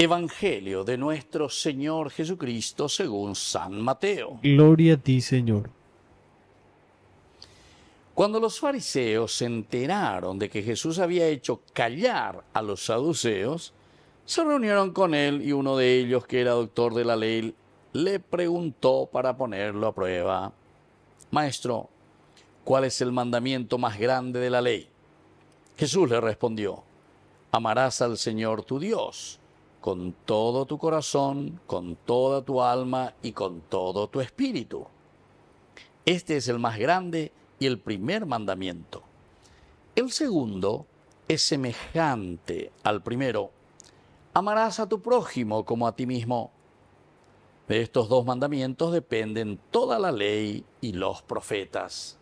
Evangelio de nuestro Señor Jesucristo según San Mateo. Gloria a ti, Señor. Cuando los fariseos se enteraron de que Jesús había hecho callar a los saduceos, se reunieron con él y uno de ellos, que era doctor de la ley, le preguntó para ponerlo a prueba, Maestro, ¿cuál es el mandamiento más grande de la ley? Jesús le respondió, Amarás al Señor tu Dios con todo tu corazón, con toda tu alma y con todo tu espíritu. Este es el más grande y el primer mandamiento. El segundo es semejante al primero. Amarás a tu prójimo como a ti mismo. De estos dos mandamientos dependen toda la ley y los profetas.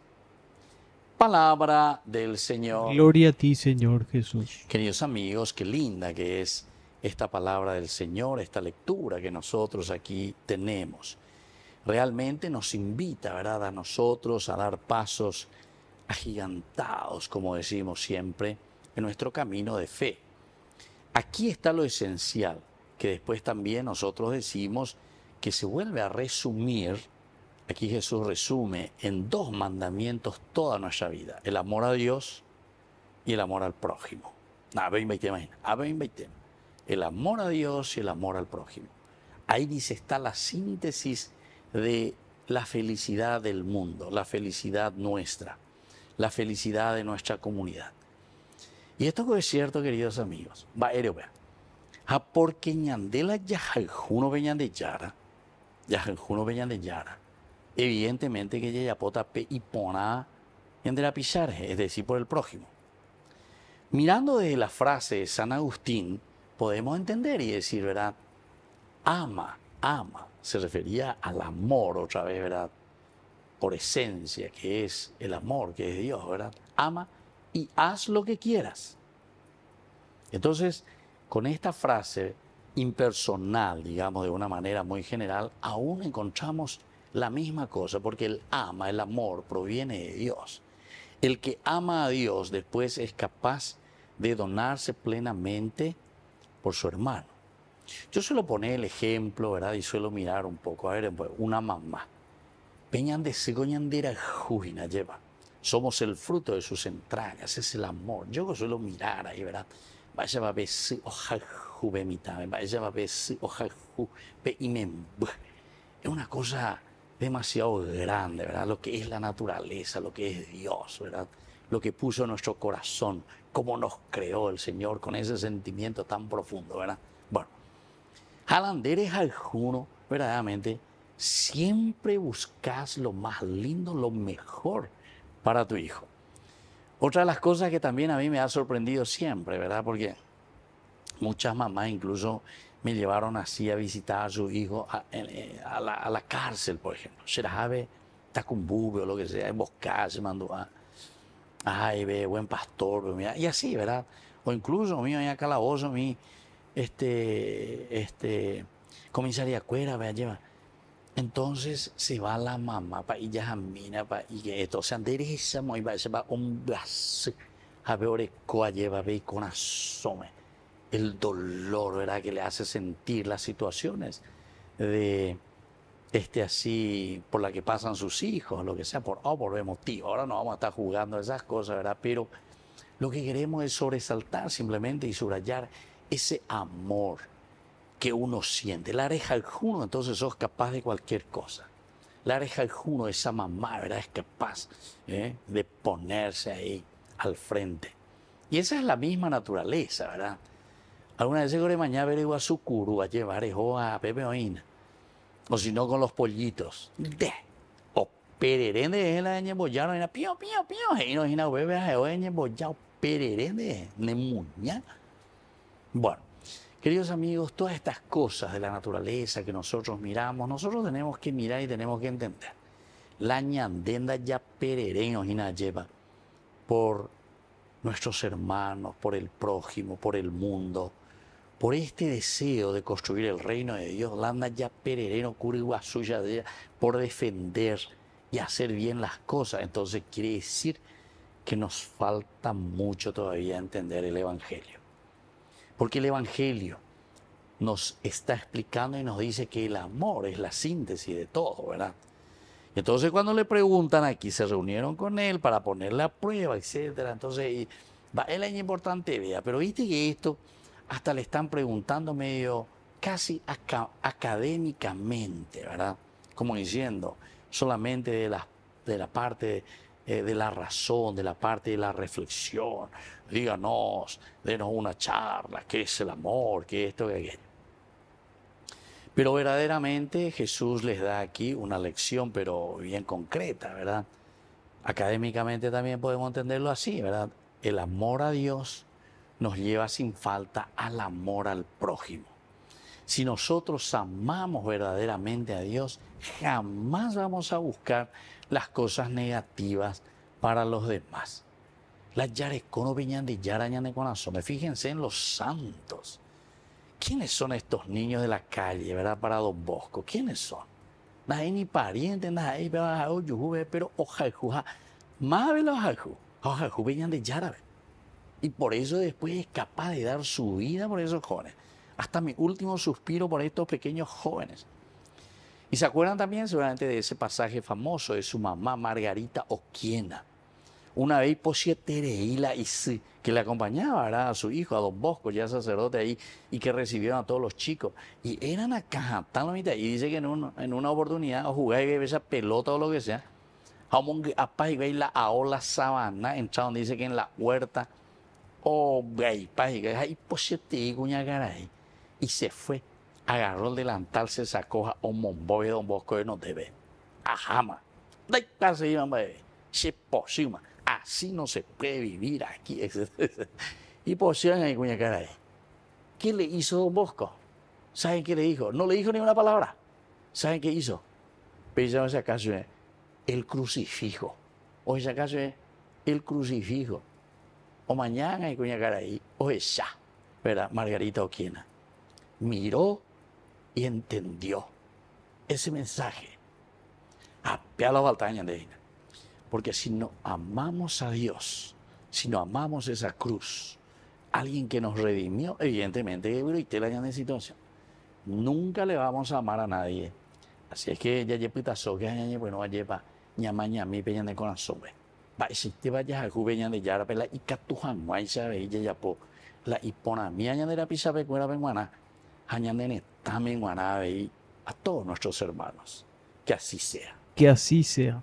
Palabra del Señor. Gloria a ti, Señor Jesús. Queridos amigos, qué linda que es esta palabra del Señor, esta lectura que nosotros aquí tenemos. Realmente nos invita, ¿verdad?, a nosotros a dar pasos agigantados, como decimos siempre, en nuestro camino de fe. Aquí está lo esencial, que después también nosotros decimos que se vuelve a resumir, aquí Jesús resume en dos mandamientos toda nuestra vida, el amor a Dios y el amor al prójimo. imagínate, el amor a Dios y el amor al prójimo. Ahí dice, está la síntesis de la felicidad del mundo, la felicidad nuestra, la felicidad de nuestra comunidad. Y esto es cierto, queridos amigos. Va, a ah, Porque ñandela yajajuno veñan de yara, ...yajajuno veñan de yara, evidentemente que ya pe y poná en es decir, por el prójimo. Mirando desde la frase de San Agustín, podemos entender y decir, ¿verdad? Ama, ama. Se refería al amor otra vez, ¿verdad? Por esencia, que es el amor, que es Dios, ¿verdad? Ama y haz lo que quieras. Entonces, con esta frase impersonal, digamos, de una manera muy general, aún encontramos la misma cosa, porque el ama, el amor, proviene de Dios. El que ama a Dios después es capaz de donarse plenamente por su hermano. Yo suelo poner el ejemplo, ¿verdad? Y suelo mirar un poco. A ver, pues, una mamá. de segoñandera jujina lleva. Somos el fruto de sus entrañas, es el amor. Yo suelo mirar ahí, ¿verdad? Vaya va a ver si hoja juve vaya va a ver si hoja Es una cosa demasiado grande, ¿verdad? Lo que es la naturaleza, lo que es Dios, ¿verdad? lo que puso en nuestro corazón, cómo nos creó el Señor con ese sentimiento tan profundo, ¿verdad? Bueno, Alan, eres alguno, verdaderamente, siempre buscas lo más lindo, lo mejor para tu hijo. Otra de las cosas que también a mí me ha sorprendido siempre, ¿verdad? Porque muchas mamás incluso me llevaron así a visitar a su hijo a, eh, la, cárcel, por ejemplo. Serajabe, Tacumbube o lo que sea, Boscá, se mandó a ay, ve, buen pastor, y así, ¿verdad? O incluso, mío, allá calabozo, mi, este, este, comisaría cuera, vea, lleva. Entonces se va la mamá pa, y ya jamina para y esto, o sea, y va, se va un blas, a ver, lleva, ve, con asome, el dolor, ¿verdad? Que le hace sentir las situaciones de este, así, por la que pasan sus hijos, lo que sea, por, oh, volvemos tío, ahora no vamos a estar jugando esas cosas, ¿verdad? Pero lo que queremos es sobresaltar simplemente y subrayar ese amor que uno siente. La areja al juno, entonces sos capaz de cualquier cosa. La areja al juno, esa mamá, ¿verdad? Es capaz ¿eh? de ponerse ahí al frente. Y esa es la misma naturaleza, ¿verdad? Alguna vez se mañana averigua su curu a llevar oh, a Pepe Oina. O si no, con los pollitos. De. O pererende es la pío, pío, pío. Y no es bebé, pererende, Bueno, queridos amigos, todas estas cosas de la naturaleza que nosotros miramos, nosotros tenemos que mirar y tenemos que entender. La ñandenda ya perereno y lleva por nuestros hermanos, por el prójimo, por el mundo por este deseo de construir el reino de Dios, Landa ya perereno, curva suya, por defender y hacer bien las cosas. Entonces quiere decir que nos falta mucho todavía entender el Evangelio. Porque el Evangelio nos está explicando y nos dice que el amor es la síntesis de todo, ¿verdad? Entonces cuando le preguntan aquí, se reunieron con él para poner la prueba, etc. Entonces, él es importante, vea, pero viste que esto hasta le están preguntando medio casi académicamente, ¿verdad? Como diciendo, solamente de la, de la parte eh, de la razón, de la parte de la reflexión. Díganos, denos una charla, qué es el amor, qué esto, qué Pero verdaderamente Jesús les da aquí una lección, pero bien concreta, ¿verdad? Académicamente también podemos entenderlo así, ¿verdad? El amor a Dios nos lleva sin falta al amor al prójimo. Si nosotros amamos verdaderamente a Dios, jamás vamos a buscar las cosas negativas para los demás. Las yarecono viñan de con de Fíjense en los santos. ¿Quiénes son estos niños de la calle, verdad? Para Don Bosco. ¿Quiénes son? no hay ni pariente, nadie, pero ah, ojalá, oh, oh, más oh, de los ojalá, ojalá, venían de yarabe. Y por eso después es capaz de dar su vida por esos jóvenes. Hasta mi último suspiro por estos pequeños jóvenes. Y se acuerdan también seguramente de ese pasaje famoso de su mamá Margarita Oquiena. Una vez Tereila y que le acompañaba a su hijo, a Don Bosco, ya sacerdote ahí, y que recibieron a todos los chicos. Y eran acá, tan Y dice que en, una oportunidad, o esa pelota o lo que sea, a y la aola sabana, entraron, dice que en la huerta hombre, oh, ahí una garay. Y se fue, agarró el delantal, se sacó a un de Don Bosco de no debe. Ajama. Se posima. Así no se puede vivir aquí. y posían ahí, cuña caray. ¿Qué le hizo Don Bosco? ¿Saben qué le dijo? No le dijo ni una palabra. ¿Saben qué hizo? Pensaba esa acaso eh, el crucifijo. O esa acaso eh, el crucifijo o mañana y ahí, o ella, ¿verdad? Margarita Oquina. Miró y entendió ese mensaje. Apea la batalla de ella. Porque si no amamos a Dios, si no amamos esa cruz, alguien que nos redimió, evidentemente, y te la de situación. Nunca le vamos a amar a nadie. Así es que ya lleva pues, so que ya lleva, bueno, lleva, a peña de corazón, pues de Paisisteba ya ñandeyárape la ikatuhag̃uáichave ijajapo la iporãmia ñande rapichapeguérape g̃uarã ha ñande retãme g̃uarã avei a todos nuestros hermanos. Que así sea. Que así sea.